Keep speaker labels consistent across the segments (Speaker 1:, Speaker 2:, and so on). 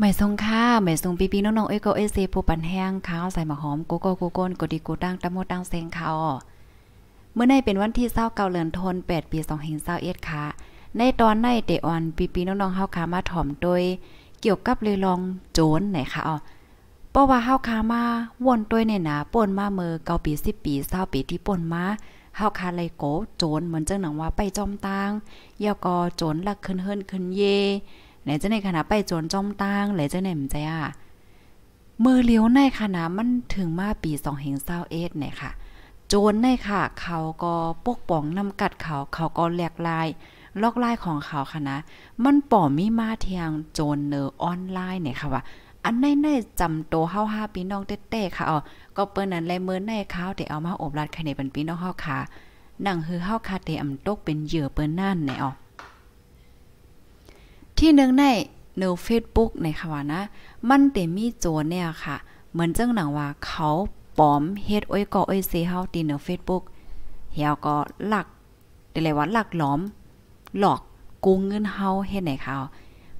Speaker 1: หม่ทรงค่าหม่ทรงปีปีน้องๆเอ้กเอ้ซีผู้ปันแห้งข้าวใส่หมาหอมโกโก้โกโก้นกดีกูตั้งตะโมตั้งเซงค่าเมื่อในเป็นวันที่เศร้าเกาเลือนทนแปดปีสองเหินเศร้าเอ็ดค่ะ ในตอนในเตออนปีปีน้องๆเฮาคามาถ่อมโดย เกี่ยวกับเลยลองโจนไหนค่ะอ๋อเพราะว่าเฮาคามาวนตัวเนี่ยนะป่นมาเมื่อเกาปีสิบปีเศร้าปีที่ป่นมาเฮาคาเลยโกโจนเหมือนเจ้าหนังว่าไปจอมตางยากอโจนลักขึ้นเฮิรนขึ้นเยหนจะในขณะไปโจนจ้องตังไหนจะในมันใจอ่ะมือเลี้ยวในขณะมันถึงมาปีสองเฮงเศร้าเอ็ดเนี่ยค่ะ โจนในค่ะ เขาก็ปกป้องนำกัดเขา เขาก็แหลกลายลอกลายของเขาค่ะนะมันป่อมีมาเทียงโจนเนอออนไลน์เนี่ยค่ะว่า อันในในจำโตเฮาห้าปีน้องเต้ๆค่ะอ๋อก็เปิ้นนั้นแลเมื่อในข้าวแต่เอามาอบรัดใครในเป็นปีน้องเฮาค่ะ นั่งคือเฮาคาเตอำตกเป็นเหยื่อเปิ้นนั่นเนี่ยอ๋อที่หนึ่งในเนเฟซบุ๊กในค่ะว่านะมันเต็มมีโจเนี่ยค่ะเหมือนเจ้าหนังว่า เขาปอมเฮ็ดอ้อยกออ้อยเซเฮาตีเนเฟซบุ๊กเฮียก็หลักอะไรว่าหลักหลอม หลอกกูเงินเฮาเฮ็ดไหนเขา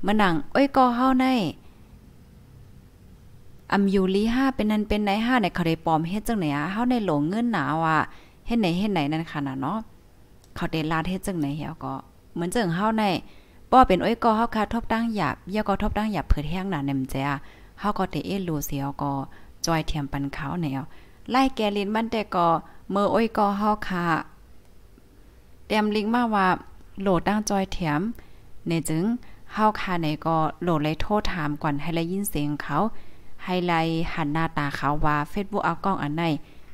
Speaker 1: มื่อหนังอ้อยกอเฮาในอัมยูลีห้าเป็นนั้นเป็นไหนห้าในคาได้ปอมเฮ็ดเจ้าไหนอ่ะเฮาในหลงเงินหนาว่ะเฮ็ดไหนเฮ็ดไหนนั่นค่ะนะเนาะเขาเดนลาดเฮ็ดเจ้าไหนเฮียก็ เหมือนเจังเฮาในป้อเป็นอ้อยก็เฮาคาทบตั้งหยาบเยีะก็ทบตั้งหยาบเผิดแห้งหนาเนมแจเฮาก็เตเอลูเสียวก็จอยเทียมปันเขาแนว ไล่แกลินบ้นแต่ก็เมื่ออ้อยก็เฮาคาเตรียมลิงมาว่า โหลดตั้งจอยเทียมในจึงเฮาคาในก็โหลดเลยโทษถามก่อนให้ได้ยินเสียงเขา ให้ไลหันหน้าตาเขาว่า Facebook เอากล้องอันไหน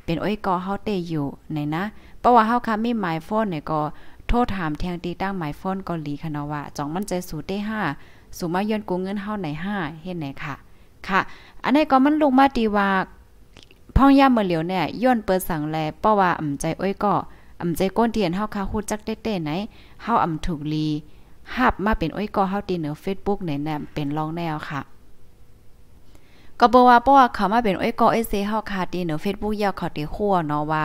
Speaker 1: เป็นอ้อยก็เฮาเตอยู่ในนะ เพราะว่าเฮาคามีไมโฟนเนี่ยก็โทษถามแทงตีตั้งหมายฟ้อนเกาหลีคะเนาะว่าจ่องมั่นใจสูตรได้ห้าสูมาเย้อนกูเงินเฮาไหนห้าเห็นไหนค่ะ ค่ะ อันนี้ก็มันลงมาตีว่าพ่องย่าเมื่อเหลียวเนี่ยย้อนเปิดสั่งแลเพราะว่าอ่ำใจอ้อยก็อ่ำใจก้นเตียนเฮาคาคูจักเต้้ไหนเฮาอ่ำถูกลีหับมาเป็นอ้อยก็เฮาตีเหนือเฟซบุ๊กไหนแนมเป็นรองแนวค่ะ ก็บอกว่าเพราะว่าเขามาเป็นอ้อยก็เอเซเฮาคาตีเหนือเฟซบุ๊กยาวเขาตีขั้วเนาะว่า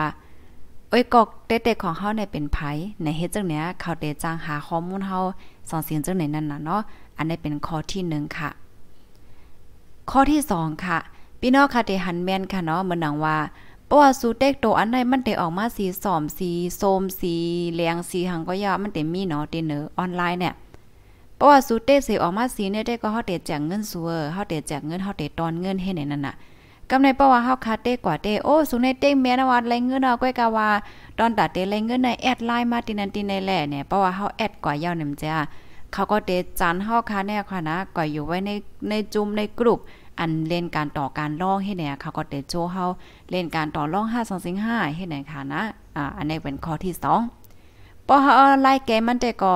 Speaker 1: โอ้ยกอกเตะๆของเฮาในเป็นไผในเฮ็ดจังเนี้ยเขาเตจังหาข้อมูลเฮาสอนเสียงจังไหนนั่นน่ะเนาะอันนี้เป็นข้อที่หนึ่งค่ะ ข้อที่สองค่ะพี่น้องค่ะเตหันแม่นค่ะเนาะเหมือนหนังว่าเพราะว่าสูเตกโตอันใดมันเตออกมาสีสอมสีโสมสีเหลืองสีหังก็ยามันเตมีเนาะเตเนอออนไลน์เนี่ยเพราะว่าสูเตกสีออกมาสีเนี่ยได้ก็เฮาเตแจกเงินซัวเฮาเตแจกเงินเฮาเตตอนเงินเฮ็ดในนั่นน่ะกำในปาว่าเฮาคาเต้กว่าเต้โอ้สุงในเต้แม่นวาดไรเงินเอาก้อยกะว่าดอนตดเต้ไรเงินในแอดไลน์มาตินันตินในแหล่เนี่ยปาว่าเฮาแอดกว่ายาวนำจ้าเขาก็เตจันเฮาคาแน่ค่ะนะก่อยู่ไว้ในในจุ่มในกลุ่มอันเล่นการต่อการล่องให้เนี่ยเขาก็เตโจเฮาเล่นการต่อล่องห้าสองสิให้าให้เนี่ยค่ะนะอ่าอันนี้เป็นข้อที่สองอเฮาไล่เกมมันเต่ก็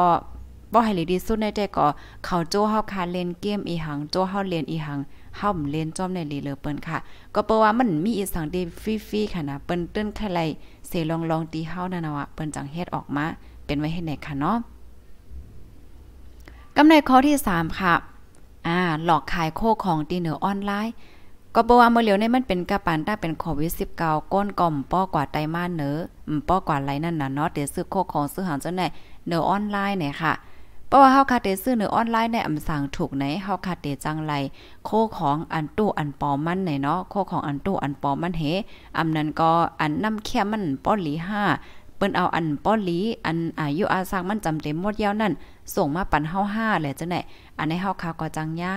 Speaker 1: บ่ให้ลีดีสุดในแต่ก็เขาโจ้เฮาคาเล่นเกมอีหังโจ้เฮาเล่นอีหังห้ามเล่นจอมในลีเลอเปิ้นค่ะ ก็เปว่ามันมีอีสังเดฟรีๆค่ะนะเปิ้นตื้นใครไรเสลองๆตีเฮานั่นน่ะว่าเปิ้นจังเฮ็ดออกมา เป็นไว้เฮ็ดไหนค่ะเนาะกาไรข้อที่ 3 ค่ะอ่าหลอก ขายโคของตีเหนือออนไลน์ ก็บอกว่าเมื่อเหลียวในมันเป็นกระปันต้าเป็นโควิด19ก้นก่อมป้อกว่าไตมาเนือป้อกว่าไรนั่นน่ะเนาะเดี๋ยวซื้อโคของซื้อหางเจ้าไหนเหนือออนไลน์เนี่ยค่ะเพราะว่าเฮาคาเตซื้อเนื้อออนไลน์ในอำสั่งถูกไหนเฮาคาเตจังไร โคของอันตู้อันปอมันไหนเนาะโคของอันตู้อันปอมันเฮอำนั้นก็อันน้ำแค่มันป้อหลีห้าเปิ้นเอาอันป้อหลีอันอายุอาสรางมันจำเต็มหมดยาวนั่นส่งมาปันเฮาห้าแหละจังไหนอันในเฮาคาก็จังยา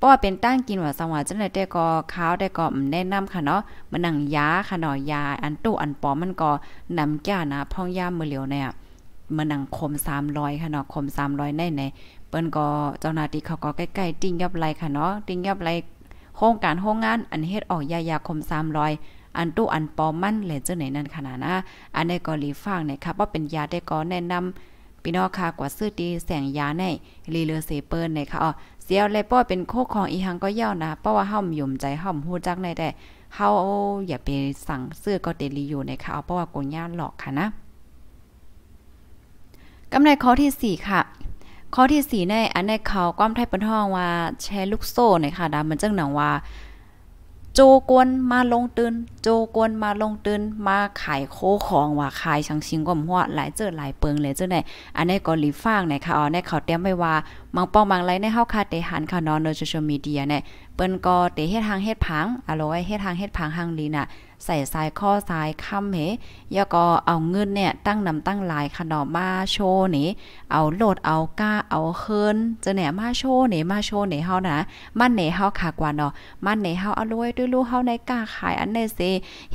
Speaker 1: พราะว่าเป็นตั้งกินว่าสังวาจังได๋แต่ก็ขาวได้ก็แนะนำค่ะเนาะมันหนังยาค่ะเนาะยาอันตู้อันปอมันก็นำแก่นะพ่องยามมื้อเหลียวเนี่ยมืนหนังคม 300ค่ะเนาะคม300ในในเปิ้นก็เจ้าหน้าที่เขาก็ใกล้ๆติ้งยับไรค่ะเนาะติ้งยับไรโครงการโรงงานอันเฮ็ดออกยายาคม 300 อันตู้อันปอมันและเจ้าไหนนั่นขนาดนะ อันในก็รีฟังนะครับว่าเป็นยาได้ก็แนะนำพี่น้องค่ะกว่าซื้อดีแสงยาในรีเลอเซเปิ้ลนะคะอ๋อเสียวเลยป้อเป็นโคของอีหังก็เย่วนะเพราะว่าเฮาหย่มใจเฮาฮู้จักในแต่เฮาอย่าไปสั่งซื้อก็เดลีอยู่นะคะเพราะว่ากงย่าหลอกค่ะนะกำไรข้อที่ 4 ค่ะ ข้อที่4ในอันในเขาก้อมไทยปนห้องว่าแชร์ลูกโซ่ในค่ะดามันเจ้าหนังว่าโจกวนมาลงตื่นโจกวนมาลงตื่นมาขายโคของว่าขายชังชิงก็มหัวหลายเจอหลายเปิง เลยเจาไหนอันีนก็รีฟ้างหนค่ะอ๋อในเขาเตรียมไว้ว่ามังป้องมังไรในเฮาคาเตหันค่ะนอนโดยโซเชียลมีเดียเนี่ยปิ้นก็เตเฮ็ดทางเฮ็ดผังอะลอยเฮ็ดทางเฮ็ดผังหังลีน่ะ ใส่สายข้อสายค่ำเหยอก็เอาเงินเนี่ยตั้งนำตั้งหลายขนมมาโชว์นี่เอาโหลดเอาก้าเอาเคิน จะแหนมาโชว์นี่มาโชว์นี่เฮานะ มันนี่เฮาขากว่าเนาะ มันนี่เฮาอรวยด้วยลูกเฮาในก้าขายอันในเซ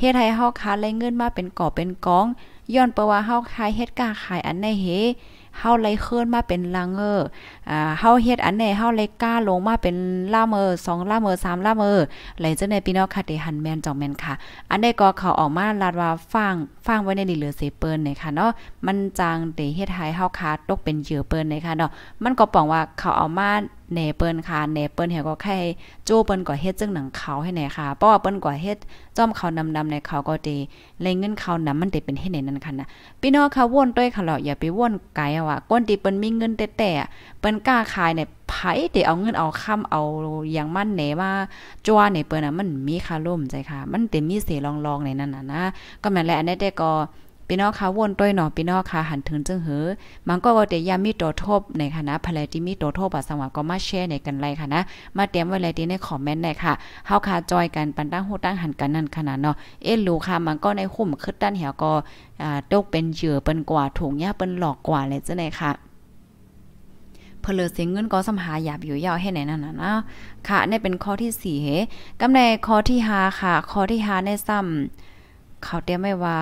Speaker 1: เฮ็ดให้เฮาค้าไรเงินมาเป็นก่อเป็นกอง ย้อนเปว่าเฮาขายเฮ็ดก้าขายอันในเฮเฮาไหลเคลื่อนมาเป็นลังเอออ่าเฮาเฮ็ดอันไหนเฮาไหลกล้าลงมาเป็นล่ามเอสองล่ามเออสามล่ามเออไหลจังได๋พี่น้องค่ะเตหันแมนจองแมนค่ะ อันใดก็ เขาออกมา ลาดว่าฟังฟังไว้ในนีเหลือ เสเปิ้นนะคะ เนาะ มันจางเตเฮ็ดให้เฮาคาตกเป็นเหยื่อเปิ้นนะคะเนาะ มันก็ป้องว่าเขาเอามาเนเปิ้นค่ะเนเปิ้นเฮาก็ไข่โจ้เปิ้นก็เฮ็ดจังหนังเขาให้ไหนค่ะเพราะว่าเปิ้นก็เฮ็ดจ้อมเขาดำๆในเขาก็ดี เลยเงินเขานำมันได้เป็นเฮ็ดไหนนั่นค่ะนะพี่น้องค่ะว่นด้วยค่ะเหราอย่าไปว่นไกลอ่ะว่าก้นที่เปิ้นมีเงินแต่แต่เปิ้นกล้าขายเนี่ยไผเด้เอาเงินเอาค่ำเอาอย่างมั่นแหนว่าจัวในเปิ้นน่ะมันมีค่าล่มใจค่ะมันเต็มมีเสรองๆในนั้นน่ะนะก็แม่นแหละอันนี้แต่ก็พี่น้องคะวนต้อยหนอพี่น้องคะหันถึงจึงเหอมันก็ว่าแต่ยามีตัวทบในคณะภรรยที่มีตัวทบอ่ะสังวาก็มาแชร์ในกันไรค่ะนะมาเตรียมไว้เลยที่ในคอมเมนต์หน่อยค่ะ เฮาคาจอยกันปันตั้งหูตั้งหันกันนั่นขนาดเนาะ เอ๊ะรู้ค่ะ มันก็ในหุ่มขึ้นด้านเหี่ยวก็ อ่าตกเป็นเหยื่อเป็นกว่าถุงยาเป็นหลอกกว่าเลยจ้ะไหนค่ะเพลเสียงเงินก็สัมหาหยาบอยู่ยาวให้ไหนนั่นน่ะนะค่ะนี่เป็นข้อที่สี่เฮกำในข้อที่ห้าค่ะ ข้อที่ห้าในซ้ำ เขาเตรียมไว้ว่า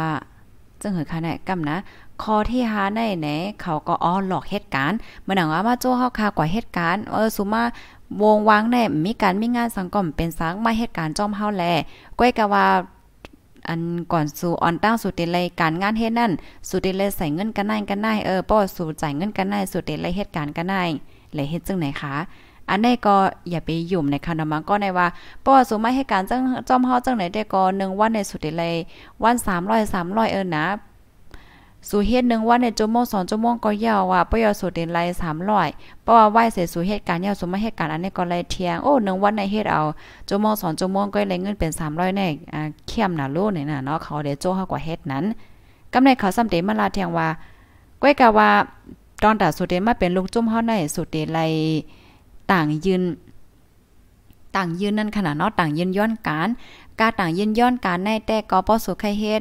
Speaker 1: จึงเหือค่ะไหนกำนะ คอที่หาในไหนเขาก็อ้อหลอกเหตุการณ์มันหนังว่ามาโจ้เข้าคากว่าเหตุการณ์ เออ สุมาวงวางแน่มีการมีงานสังกมเป็นสังมาเหตุการณ์จอมเฮาแลก้อยกะว่าอันก่อนสู่ออนตั้งสุดเดลัยการงานเฮ็ดนั่น สุดเดลัยใส่เงินกันนายกันนายเออป้อสู่จ่ายเงินกันนายสุดเดลัยเหตุการณ์กันนายเลยเฮ็ดจังไหนคะอันนี้ก็อย่าไปยุ่มในคันมังก็ในว่าเ้อาะวุม่ให้การจังจอมเฮาจังไหนได้ก็หนึ่งวันในสุดเลย วันสามร้อยสามร้อยเออนะสู่เฮ็ดหนึ่งวันในจุโมงสองจุโมงก็ยาวว่าปยสุดเลยนสามร้อยเพราะว่าไหวเสร็จสู่เห็ดการยาวสมม่ให้การอันนี้ก็เลยเทียงโอ้หนึ่งวันในเฮ็ดเอาจุโมงสองจุโมงก็เลยเงินเป็นสามร้อยในอ่าเข้มหนาลูกเนี่ยะเนาะเขาเดี๋ยวโจ้เขากว่าเฮ็ดนั้นกำในเขาสำเด็มาลาเทียงว่าก้อยกะว่าตอนตัดสุดเดมาเป็นลูกจุ่มเฮาในสุดเดไลต่างยืนต่างยืนนั่นขนาดเนาะต่างยืนย้อนการกาต่างยืนย้อนการใน แต่กอป้อสุขไข่เฮ็ด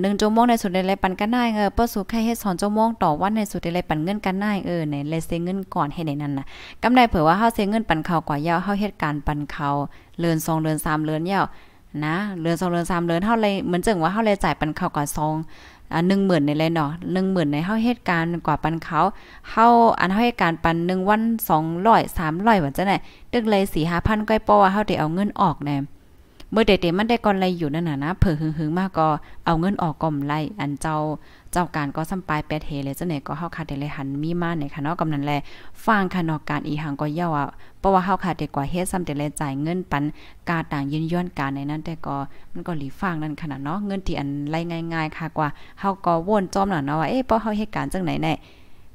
Speaker 1: หนึ่งจมงในสุดเลยปันกันได้เออป้อสุขไข่เฮ็ดสอนจมงต่อ วันในสุดเลยปันเงินกันได้เออในเลเซเงินก่อนให้ในนั้นน่ะกำได้เผื่อว่าเฮาเซเงินปันเขากว่ายาวเฮาเฮ็ดการปันเขาเลือนซองเลือนสามเลือนยาวนะเลือนซองเลือนสามเลือนเท่าลยเหมือนจึงว่าเท่าลยจ่ายปันเขาก่อนซองอ่าหนึ่งหมื่นในเลยเนาะหนึ่งหมื่นในเฮาเหตุการณ์กว่าปันเขาเฮาอันเฮาเหตุการณ์ปันหนึ่งวันสองร้อยสามร้อยว่าจะไหนตึกเลยสี่ห้าพันก้อยป้อาเฮาได้เอาเงินออกแน่เมื่อเด็เๆมันได้ก่อนไรอยู่นั่นน่ะนะเผอหึงหึงมากก็เอาเงินออกกลมไรอันเจ้าเจ้าการก็สัมปายแปดเฮเลยเจ้าไหนก็เฮาคาเดเลยหันมีมาในค่ะเนากำนันแลฟังค่ะอการอีหังก็เย่าอ่ะเพราะว่าเฮาคาเดกว่าเฮ็ดซ้ำเดเลยจ่ายเงินปันกาต่างยืนย้อนการในนั้น แต่ก็มันก็หลีฟังนั่นขนาดเนาะเงินที่อันไรง่ายๆ ค่ะกว่าเฮาก็วนจอมน่ะเนาะว่าเอ๊ะเพราะเฮาเฮ็ดการจังไหนแน่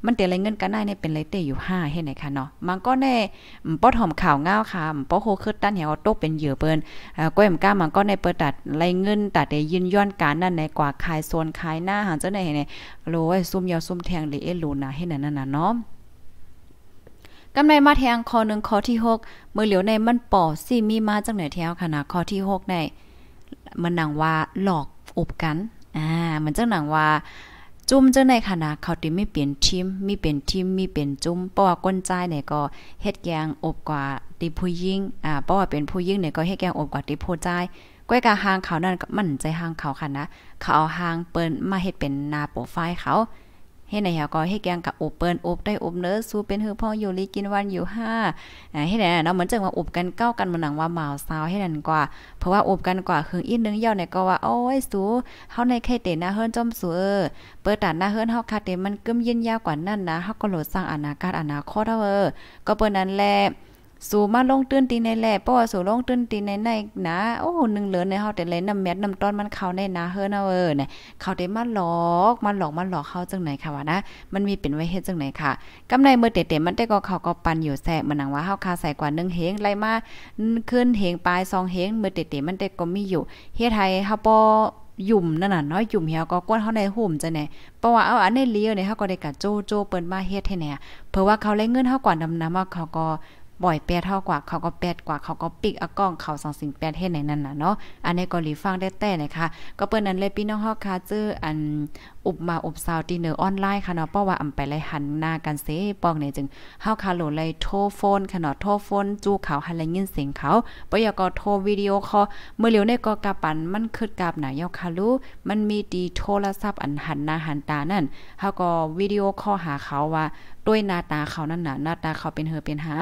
Speaker 1: มันเตะไรเงินกันได้เนี่ยเป็นไรเตะอยู่ห้าเฮ็ดไหนคะเนาะ มันก็ในป้อหอมข่าวง้าวค่ะป้อโคคือตั้นเหี่ยวโตเป็นเหยื่อเปิ้นเออ่ก้อยมก้า มันก็ในเปิดตัดไรเงินตัดได้ยินย้อนการนั่นในกว่าขายโซนขายหน้า หางเจ้าไหนเนี่ยโลไอ้ซุ่มยาวซุ่มแทงหรือเอลูนะเฮ็ดนั่นน่ะเนาะกำไรมาแทงคอหนึ่งคอที่หกมื่อเหลียวในมันป่อซี่มีมาจังไหนแถวค่ะนะคอที่หกในมันหนังว่าหลอกอบกัน อ่า มันจังหนังว่าจุ้มเจ้าในขณะ เขาติไม่เปลี่ยนทิมมีเปลี่ยนทิมมีเปลี่ยนจุ้มเพราะว่าก้นใจเนี่ยก็เฮ็ดแกงอบกว่าติผู้ยิ่งอ่า เพราะว่าเป็นผู้ยิ่งเนี่ยก็เฮ็ดแกงอบกว่าติผู้ใจก้อยกาหางเขา นั่นก็มั่นใจหางเขาค่ะนะ เขาเอาหางเปิ้นมาเฮ็ดเป็นหน้าโปรไฟล์เขาเฮ็ดหนเฮาก็เฮ็ดแกงกับอบ เปิ้นอบได้อบเนื้อสู้เป็นหื้อพ่ออยู่ลีกินวันอยู่ห้าอ่าเฮ็ดไหนเนาะเหมือนจังว่าอบกันเก้ากันมันหนังว่าหมาวซาวเฮ็ดนั่นกว่า เพราะว่าอบกันกว่าคืออีกนึงเย่าเนี่ยก็ว่าโอ้ยสู้เฮาในไข่เตนะเฮิรนจมสู้เออเปิดตาหน้าเฮิรนเฮาคาเตมันกึมย็นยาวกว่านั้นนะเฮาก็โหลดสร้างอนาคตอนาคตเฮาเออก็เปิ้นนั้นแหละสู่มาลงตื้นตีในแหล่เพราะว่าสู่ลงตื้นตีในในนะโอ้หนึ่งเหลือในเฮาแต่เลยน้ำแมดน้ำต้นมันเข้าในนะเฮาอนะเออเนี่ยเขาได้มาหลอกมาหลอกมาหลอกเข้าจังไหนค่ะวะนะมันมีเป็นไว้เฮ็ดจังไหนค่ะกำไรเมื่อเตะๆมันได้ก็เขาก็ปันอยู่แซ่มันนังว่าเฮาคาใส่กว่า1เฮงไล่มาขึ้นเฮงปลาย2เฮงเมื่อเตะๆมันได้ก็มีอยู่ เฮ็ดให้เฮาบ่ยุ่มนั่นน่ะน้อยยุ่มเฮียก็กวนเฮาในห่มจังไหนเพราะว่าเอาอันในเลี้ยวเนี่ยเฮาก็ได้กะโจโจเปิ้นมาเฮ็ดให้แน่เผื่อว่าเขาไล้เงินเฮากว่านำนำมาเขาก็ปล่อยแปดเท่ากว่าเขาก็แปดกว่าเขาก็ปิกอะกล้องเขาสองสิ่งแปดเฮ็ดไหนนั่นน่ะเนาะอันนี้ก็หลีฟังได้แต่นะคะก็เปิดนั้นเลยพี่น้องเฮาค่เจื่ออันอุบมาอุบสาวตีเนอออนไลน์ ค่ะเนาะเพราะว่าอำไปไลหันหน้ากันเซปองเนี่ย จึงเฮาคาโลไลโทร โฟนค่ะเนาะโทร โฟน จู้เขาหันลยยินเสียงเขาปยาก็โทรวิดีโอคอลเมื่อเร็วในก็กะปัน มันคึดกับหนายาคาลูมันมีดีโทรศัพท์อันหันหน้าหันตานั่นเฮาก็วิดีโอคอลหาเขาว่าด้วยหน้าตาเขานั่นน่ะหน้าตาเขาเป็นเฮอเป็นหา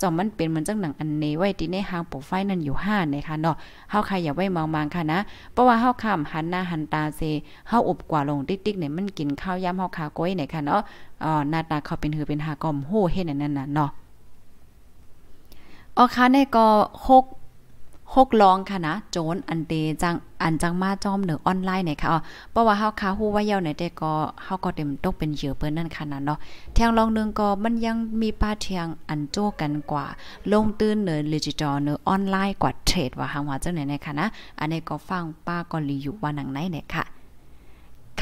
Speaker 1: จอมมันเป็นเหมือนจังหนังอันเนไว้ที่ในหางโปรไฟล์นั่นอยู่ห้านะคะเนาะเฮาใครอย่าไว้มองมางค่ะนะเพราะว่าเฮาคำหันหน้าหันตาเซเฮาอบกว่าลงติ๊ติ๊กเนี่ยมันกินข้าวยำหอกขาก้อยหนค่ะเนาะอ๋อนาตาเขาเป็นหือเป็นหากอมโฮเฮ็ดนั่นน่ะเนาะอ๋อค่ะในก็หกหกลองค่ะนะโจนอันเดจังอันจังมาจอมเหนือออนไลน์หนค่ะอ๋อเพราะว่าเฮาคาฮู้ว่าเยาวไหนแต่ก็เฮาก็เต็มตกเป็นเหยื่อเปิ้นนั่นค่ะนะเนาะเทียงลองนึงก็มันยังมีป้าเทียงอันโจ้กันกว่า ลงตื่นเหนือดิจิตอลเหนือออนไลน์กว่าเทรดว่าหางว่าจังไหนหนค่ะนะอันนี้ก็ฟังป้าก็รีอยู่ว่าหนังไหนเนี่ยค่ะ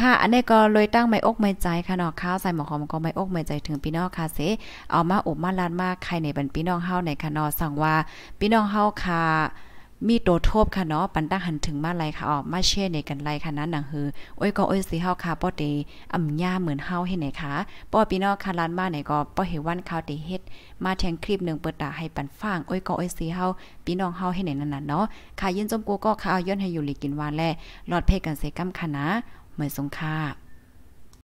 Speaker 1: ค่ะ อันนี้ก็เลยตั้งไม่อกไม่ใจค่ะเนาะข้าวใส่หมอหอมก็ไม่อกไม่ใจถึงพี่น้องค่ะเสเอามาอบมาลานมา ใครในบรรพี่น้องเฮาในค่ะเนาะสั่งว่าพี่น้องเฮาค่ะ มีโตทบค่ะเนาะ ปันตั้งหันถึงมาไรค่ะออกมาเช่ในกันไรค่ะนั้นหนังเฮออ้ยก็อ้ยสีเฮาค่ะป้อเตอำย่าเหมือนเฮาให้ไหนคะป้อพี่น้องค่ะร้านมาไหนก็ป้อเฮวันข่าวเตเฮ็ด มาแทงคลิปหนึ่งเปิดตาให้ปันฟังอ้ยก็อ้ยสีเฮาพี่น้องเฮาให้ไหนนั่นน่ะเนาะค่ะยินจมกูก็ข่าย้อนให้อยู่ลีกินวานแลหลอดเพกันเสกำค่ะนะเหมือนสงค่า